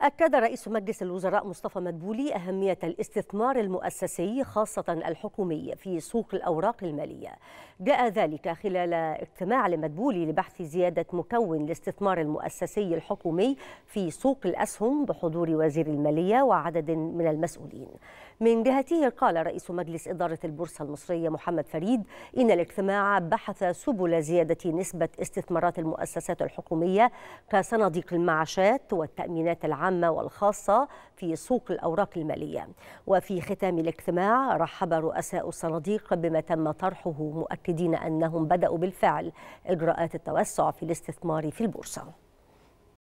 أكد رئيس مجلس الوزراء مصطفى مدبولي أهمية الاستثمار المؤسسي خاصة الحكومي في سوق الأوراق المالية جاء ذلك خلال اجتماع لمدبولي لبحث زيادة مكون الاستثمار المؤسسي الحكومي في سوق الأسهم بحضور وزير المالية وعدد من المسؤولين من جهته قال رئيس مجلس إدارة البورصة المصرية محمد فريد إن الاجتماع بحث سبل زيادة نسبة استثمارات المؤسسات الحكومية كصناديق المعاشات والتأمينات العامة والخاصة في سوق الأوراق المالية وفي ختام الاجتماع رحب رؤساء الصناديق بما تم طرحه مؤكدين أنهم بدأوا بالفعل إجراءات التوسع في الاستثمار في البورصة